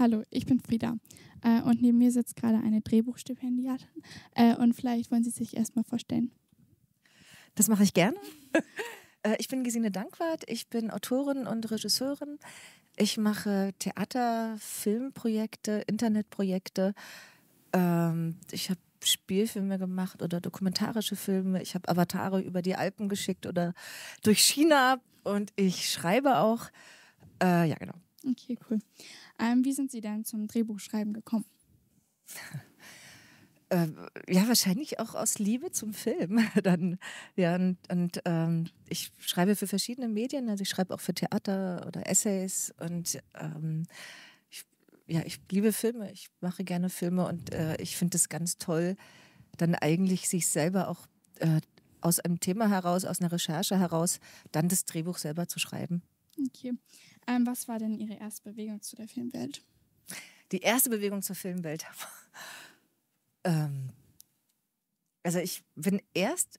Hallo, ich bin Frieda äh, und neben mir sitzt gerade eine Drehbuchstipendiatin äh, und vielleicht wollen Sie sich erstmal vorstellen. Das mache ich gerne. Äh, ich bin Gesine Dankwart, ich bin Autorin und Regisseurin. Ich mache Theater, Filmprojekte, Internetprojekte. Ähm, ich habe Spielfilme gemacht oder dokumentarische Filme. Ich habe Avatare über die Alpen geschickt oder durch China und ich schreibe auch. Äh, ja, genau. Okay, cool. Ähm, wie sind Sie denn zum Drehbuchschreiben gekommen? Ähm, ja, wahrscheinlich auch aus Liebe zum Film. Dann, ja, und, und ähm, ich schreibe für verschiedene Medien, also ich schreibe auch für Theater oder Essays und ähm, ich, ja, ich liebe Filme, ich mache gerne Filme und äh, ich finde es ganz toll, dann eigentlich sich selber auch äh, aus einem Thema heraus, aus einer Recherche heraus, dann das Drehbuch selber zu schreiben. Okay. Ähm, was war denn Ihre erste Bewegung zu der Filmwelt? Die erste Bewegung zur Filmwelt. ähm, also ich bin erst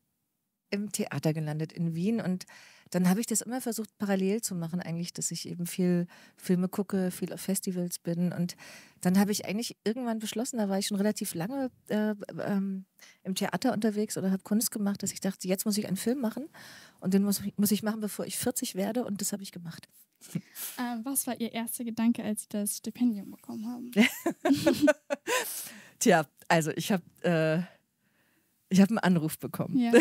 im Theater gelandet in Wien und dann habe ich das immer versucht parallel zu machen eigentlich, dass ich eben viel Filme gucke, viel auf Festivals bin und dann habe ich eigentlich irgendwann beschlossen, da war ich schon relativ lange äh, ähm, im Theater unterwegs oder habe Kunst gemacht, dass ich dachte, jetzt muss ich einen Film machen und den muss, muss ich machen, bevor ich 40 werde und das habe ich gemacht äh, was war Ihr erster Gedanke, als Sie das Stipendium bekommen haben? Tja, also ich habe äh, hab einen Anruf bekommen. Ja.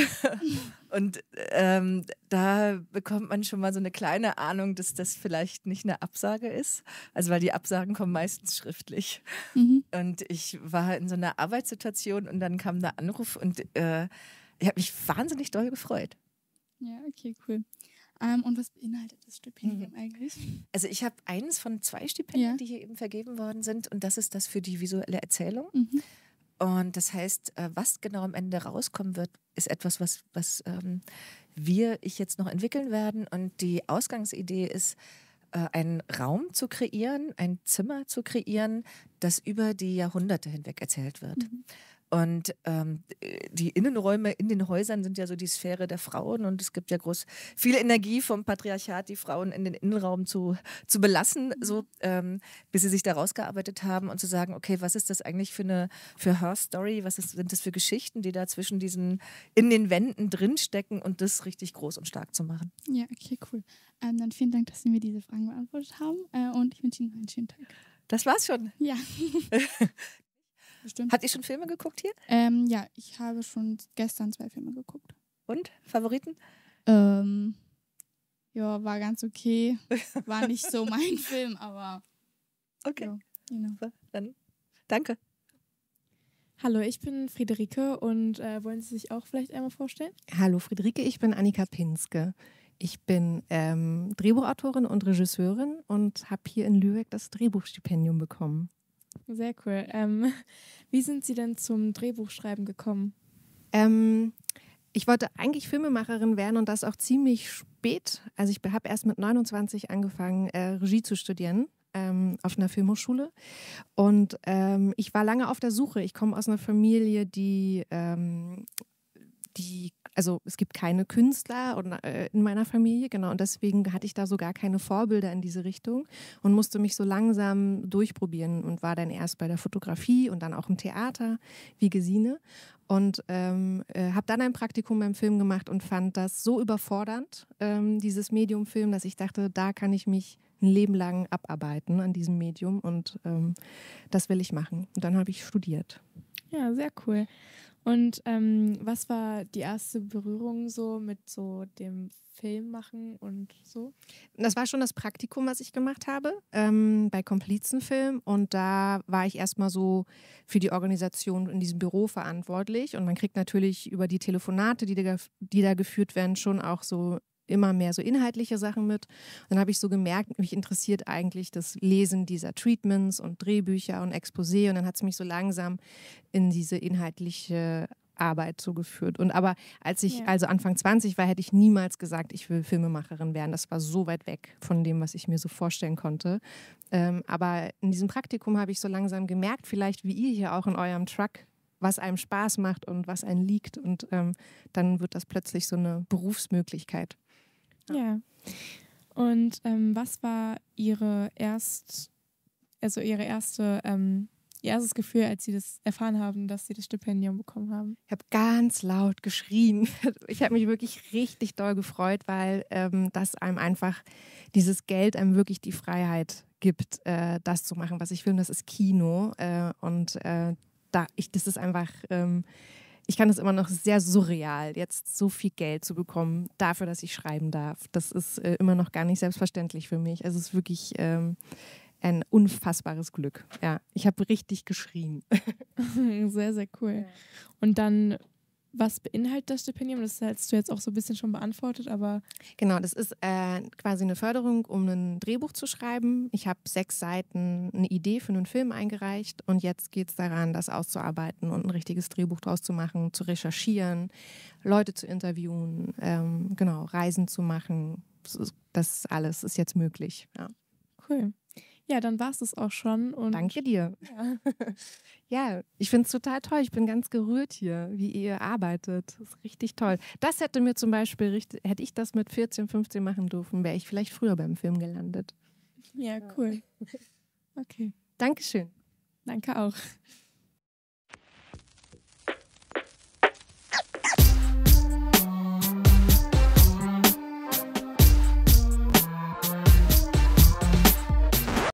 Und ähm, da bekommt man schon mal so eine kleine Ahnung, dass das vielleicht nicht eine Absage ist. Also weil die Absagen kommen meistens schriftlich. Mhm. Und ich war in so einer Arbeitssituation und dann kam der Anruf und äh, ich habe mich wahnsinnig doll gefreut. Ja, okay, cool. Ähm, und was beinhaltet das Stipendium mhm. eigentlich? Also ich habe eins von zwei Stipendien, ja. die hier eben vergeben worden sind und das ist das für die visuelle Erzählung. Mhm. Und das heißt, äh, was genau am Ende rauskommen wird, ist etwas, was, was ähm, wir, ich jetzt noch entwickeln werden. Und die Ausgangsidee ist, äh, einen Raum zu kreieren, ein Zimmer zu kreieren, das über die Jahrhunderte hinweg erzählt wird. Mhm. Und ähm, die Innenräume in den Häusern sind ja so die Sphäre der Frauen und es gibt ja groß viel Energie vom Patriarchat, die Frauen in den Innenraum zu, zu belassen, mhm. so ähm, bis sie sich da rausgearbeitet haben und zu sagen, okay, was ist das eigentlich für eine für Her Story? Was ist, sind das für Geschichten, die da zwischen diesen in den Wänden drinstecken und das richtig groß und stark zu machen? Ja, okay, cool. Ähm, dann vielen Dank, dass Sie mir diese Fragen beantwortet haben äh, und ich wünsche Ihnen einen schönen Tag. Das war's schon. Ja. Bestimmt. Hat ihr schon Filme geguckt hier? Ähm, ja, ich habe schon gestern zwei Filme geguckt. Und? Favoriten? Ähm, ja, war ganz okay. War nicht so mein Film, aber. Okay. Ja, genau. Dann danke. Hallo, ich bin Friederike und äh, wollen Sie sich auch vielleicht einmal vorstellen? Hallo Friederike, ich bin Annika Pinske. Ich bin ähm, Drehbuchautorin und Regisseurin und habe hier in Lübeck das Drehbuchstipendium bekommen. Sehr cool. Ähm, wie sind Sie denn zum Drehbuchschreiben gekommen? Ähm, ich wollte eigentlich Filmemacherin werden und das auch ziemlich spät. Also ich habe erst mit 29 angefangen, äh, Regie zu studieren. Ähm, auf einer Filmhochschule. Und ähm, ich war lange auf der Suche. Ich komme aus einer Familie, die ähm, die, also es gibt keine Künstler äh, in meiner Familie, genau, und deswegen hatte ich da so gar keine Vorbilder in diese Richtung und musste mich so langsam durchprobieren und war dann erst bei der Fotografie und dann auch im Theater, wie Gesine. Und ähm, äh, habe dann ein Praktikum beim Film gemacht und fand das so überfordernd, ähm, dieses Medium Film, dass ich dachte, da kann ich mich ein Leben lang abarbeiten an diesem Medium und ähm, das will ich machen. Und dann habe ich studiert. Ja, sehr cool. Und ähm, was war die erste Berührung so mit so dem Film machen und so? Das war schon das Praktikum, was ich gemacht habe ähm, bei Komplizenfilm. Und da war ich erstmal so für die Organisation in diesem Büro verantwortlich. Und man kriegt natürlich über die Telefonate, die da, die da geführt werden, schon auch so immer mehr so inhaltliche Sachen mit. Und dann habe ich so gemerkt, mich interessiert eigentlich das Lesen dieser Treatments und Drehbücher und Exposé. Und dann hat es mich so langsam in diese inhaltliche Arbeit zugeführt. Und aber als ich ja. also Anfang 20 war, hätte ich niemals gesagt, ich will Filmemacherin werden. Das war so weit weg von dem, was ich mir so vorstellen konnte. Ähm, aber in diesem Praktikum habe ich so langsam gemerkt, vielleicht wie ihr hier auch in eurem Truck, was einem Spaß macht und was einem liegt. Und ähm, dann wird das plötzlich so eine Berufsmöglichkeit. Ja. ja. Und ähm, was war Ihre erst, also Ihre erste, ähm, Ihr erstes Gefühl, als Sie das erfahren haben, dass Sie das Stipendium bekommen haben? Ich habe ganz laut geschrien. Ich habe mich wirklich richtig doll gefreut, weil ähm, das einem einfach dieses Geld einem wirklich die Freiheit gibt, äh, das zu machen, was ich will. Und das ist Kino. Äh, und äh, da, ich, das ist einfach, ähm, ich kann es immer noch sehr surreal, jetzt so viel Geld zu bekommen dafür, dass ich schreiben darf. Das ist äh, immer noch gar nicht selbstverständlich für mich. Also es ist wirklich ähm, ein unfassbares Glück. Ja, ich habe richtig geschrien. sehr, sehr cool. Und dann was beinhaltet das Stipendium? Das hast du jetzt auch so ein bisschen schon beantwortet, aber. Genau, das ist äh, quasi eine Förderung, um ein Drehbuch zu schreiben. Ich habe sechs Seiten eine Idee für einen Film eingereicht und jetzt geht es daran, das auszuarbeiten und ein richtiges Drehbuch draus zu machen, zu recherchieren, Leute zu interviewen, ähm, genau, Reisen zu machen. Das alles ist jetzt möglich. Ja. Cool. Ja, dann war es das auch schon. Und Danke dir. Ja, ja ich finde es total toll. Ich bin ganz gerührt hier, wie ihr arbeitet. Das ist richtig toll. Das hätte mir zum Beispiel, richtig, hätte ich das mit 14, 15 machen dürfen, wäre ich vielleicht früher beim Film gelandet. Ja, cool. Okay. Dankeschön. Danke auch.